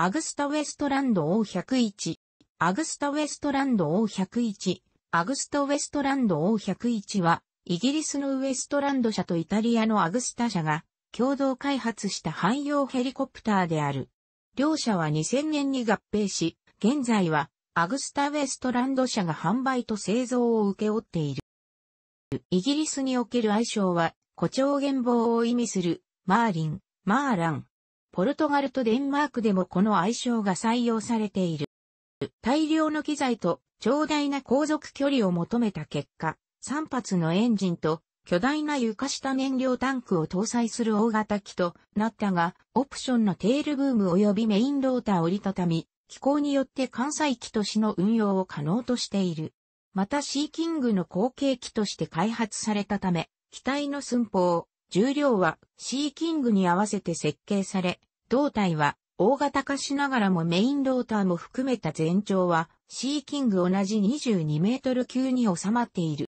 アグスタ・ウェストランド O101、アグスタ・ウェストランド O101、アグスタ・ウェストランド O101 は、イギリスのウェストランド社とイタリアのアグスタ社が共同開発した汎用ヘリコプターである。両社は2000年に合併し、現在はアグスタ・ウェストランド社が販売と製造を請け負っている。イギリスにおける愛称は、誇張原望を意味する、マーリン、マーラン、ポルトガルとデンマークでもこの愛称が採用されている。大量の機材と長大な航続距離を求めた結果、3発のエンジンと巨大な床下燃料タンクを搭載する大型機となったが、オプションのテールブーム及びメインローター折りたたみ、機構によって関西機としの運用を可能としている。またシーキングの後継機として開発されたため、機体の寸法、重量はシーキングに合わせて設計され、胴体は大型化しながらもメインローターも含めた全長はシーキング同じ22メートル級に収まっている。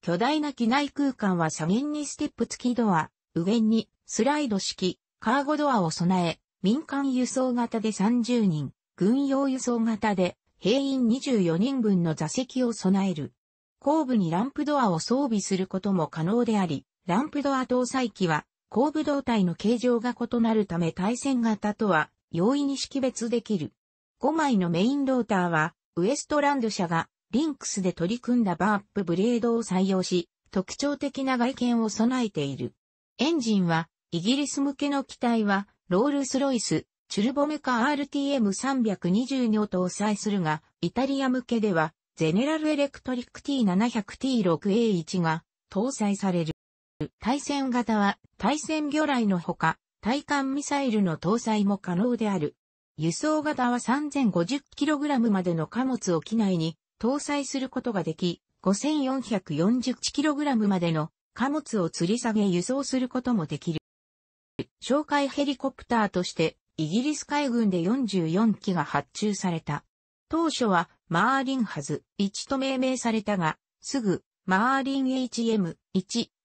巨大な機内空間は左舷にステップ付きドア、右舷にスライド式、カーゴドアを備え、民間輸送型で30人、軍用輸送型で兵員24人分の座席を備える。後部にランプドアを装備することも可能であり、ランプドア搭載機は高部動体の形状が異なるため対戦型とは容易に識別できる。5枚のメインローターは、ウエストランド社がリンクスで取り組んだバーップブレードを採用し、特徴的な外見を備えている。エンジンは、イギリス向けの機体は、ロールスロイス、チュルボメカ RTM320 を搭載するが、イタリア向けでは、ゼネラルエレクトリック T700T6A1 が搭載される。対戦型は対戦魚雷のほか、対艦ミサイルの搭載も可能である。輸送型は 3050kg までの貨物を機内に搭載することができ、5440kg までの貨物を吊り下げ輸送することもできる。哨戒ヘリコプターとしてイギリス海軍で44機が発注された。当初はマーリンハズ1と命名されたが、すぐマーリン HM1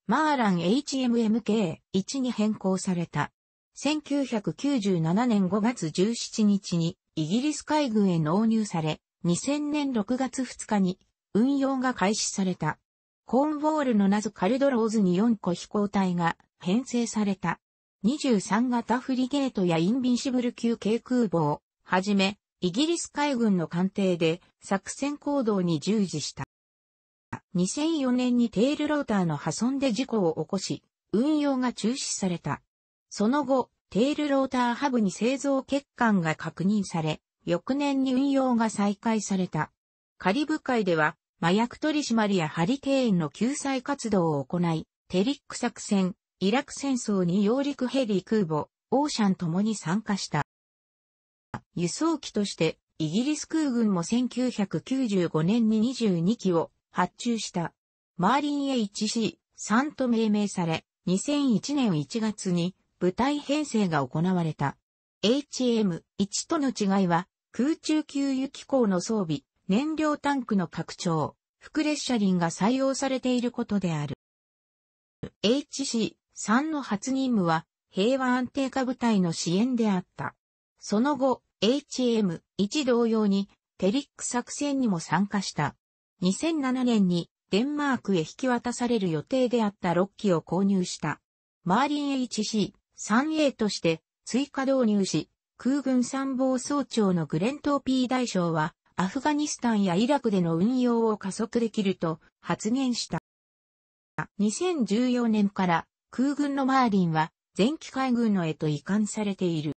マーラン HMMK1 に変更された。1997年5月17日にイギリス海軍へ納入され、2000年6月2日に運用が開始された。コーンウォールのナズカルドローズに4個飛行体が編成された。23型フリゲートやインビンシブル級軽空母をはじめ、イギリス海軍の艦艇で作戦行動に従事した。2004年にテールローターの破損で事故を起こし、運用が中止された。その後、テールローターハブに製造欠陥が確認され、翌年に運用が再開された。カリブ海では、麻薬取締やハリケーンの救済活動を行い、テリック作戦、イラク戦争に揚陸ヘリ空母、オーシャンともに参加した。輸送機として、イギリス空軍も1995年に22機を発注した、マーリン H.C.3 と命名され、2001年1月に部隊編成が行われた。HM1 との違いは、空中給油機構の装備、燃料タンクの拡張、副列車輪が採用されていることである。HC3 の初任務は、平和安定化部隊の支援であった。その後、HM1 同様に、テリック作戦にも参加した。2007年にデンマークへ引き渡される予定であった6機を購入した。マーリン HC3A として追加導入し、空軍参謀総長のグレントー P 大将は、アフガニスタンやイラクでの運用を加速できると発言した。2014年から空軍のマーリンは前期海軍のへと移管されている。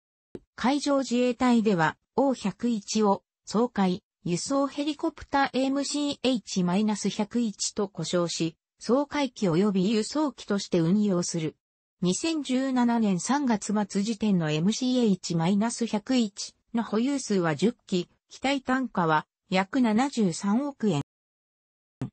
海上自衛隊では O101 を総会、輸送ヘリコプター MCH-101 と呼称し、総回機及び輸送機として運用する。2017年3月末時点の MCH-101 の保有数は10機、機体単価は約73億円。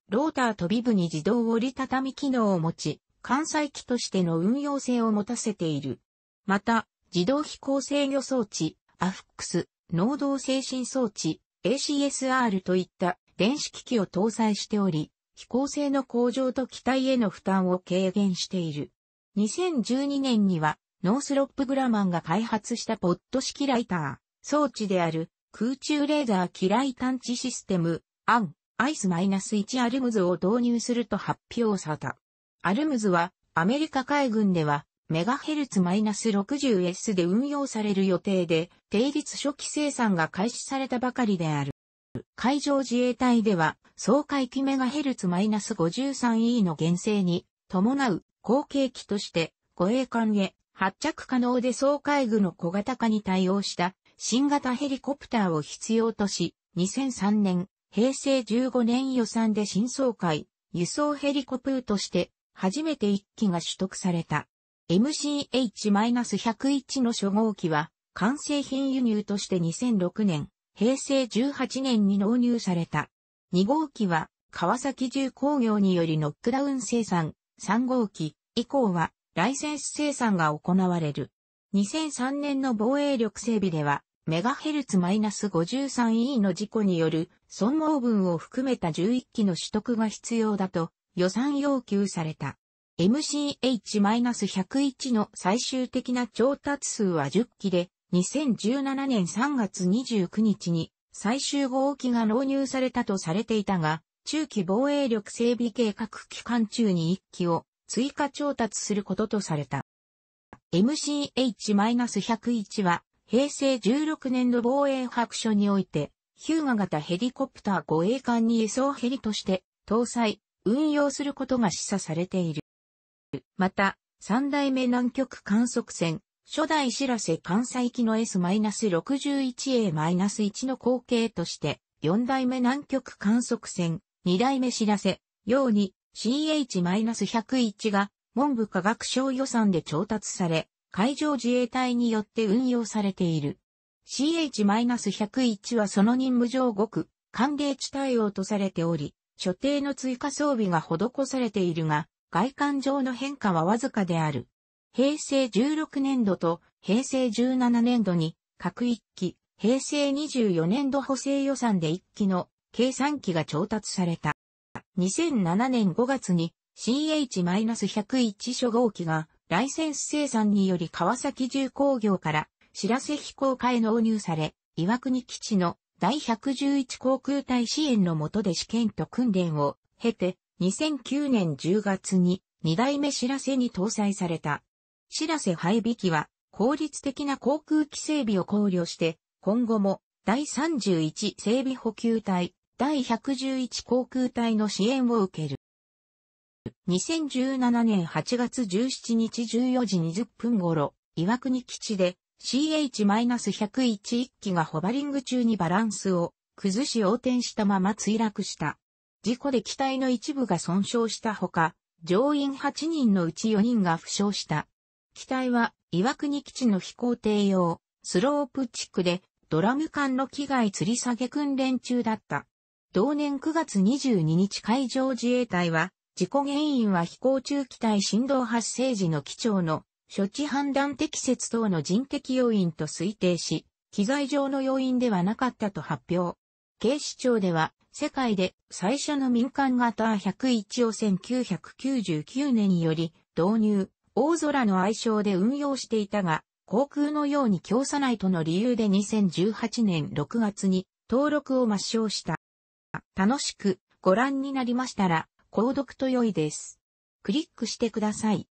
ローター飛び部に自動折りたたみ機能を持ち、関西機としての運用性を持たせている。また、自動飛行制御装置、アフックス、能動精神装置、ACSR といった電子機器を搭載しており、飛行性の向上と機体への負担を軽減している。2012年には、ノースロップグラマンが開発したポット式ライター、装置である空中レーダー機雷探知システム、アン、アイス -1 アルムズを導入すると発表された。アルムズはアメリカ海軍では MHz-60S で運用される予定で、定率初期生産が開始されたばかりである。海上自衛隊では、総回帰 MHz-53E の減生に伴う後継機として、護衛艦へ発着可能で総海具の小型化に対応した新型ヘリコプターを必要とし、2003年、平成15年予算で新総会、輸送ヘリコプーとして、初めて1機が取得された。MCH-101 の初号機は、完成品輸入として2006年、平成18年に納入された。2号機は、川崎重工業によりノックダウン生産、3号機以降は、ライセンス生産が行われる。2003年の防衛力整備では、メガヘルツ -53E の事故による損耗分を含めた11機の取得が必要だと予算要求された。MCH-101 の最終的な調達数は10機で、2017年3月29日に最終号機が納入されたとされていたが、中期防衛力整備計画期間中に1機を追加調達することとされた。MCH-101 は平成16年度防衛白書において、ヒューガ型ヘリコプター護衛艦に輸送ヘリとして搭載、運用することが示唆されている。また、三代目南極観測船、初代白らせ関西機の S-61A-1 の後継として、四代目南極観測船、二代目白らせ、うに CH-101 が文部科学省予算で調達され、海上自衛隊によって運用されている。CH-101 はその任務上ごく、寒冷地対応とされており、所定の追加装備が施されているが、外観上の変化はわずかである。平成16年度と平成17年度に各1期、平成24年度補正予算で1期の計算機が調達された。2007年5月に CH-101 初号機がライセンス生産により川崎重工業から白瀬飛行科へ納入され、岩国基地の第111航空隊支援の下で試験と訓練を経て2009年10月に2代目知らせに搭載された。知らせ配備機は効率的な航空機整備を考慮して、今後も第31整備補給隊、第111航空隊の支援を受ける。2017年8月17日14時20分頃、岩国基地で c h 1 0 1機がホバリング中にバランスを崩し横転したまま墜落した。事故で機体の一部が損傷したほか、乗員8人のうち4人が負傷した。機体は岩国基地の飛行艇用、スロープ地区でドラム缶の機外吊り下げ訓練中だった。同年9月22日海上自衛隊は、事故原因は飛行中機体振動発生時の機長の処置判断適切等の人的要因と推定し、機材上の要因ではなかったと発表。警視庁では、世界で最初の民間型101を1999年により導入、大空の愛称で運用していたが、航空のように供さないとの理由で2018年6月に登録を抹消した。楽しくご覧になりましたら、購読と良いです。クリックしてください。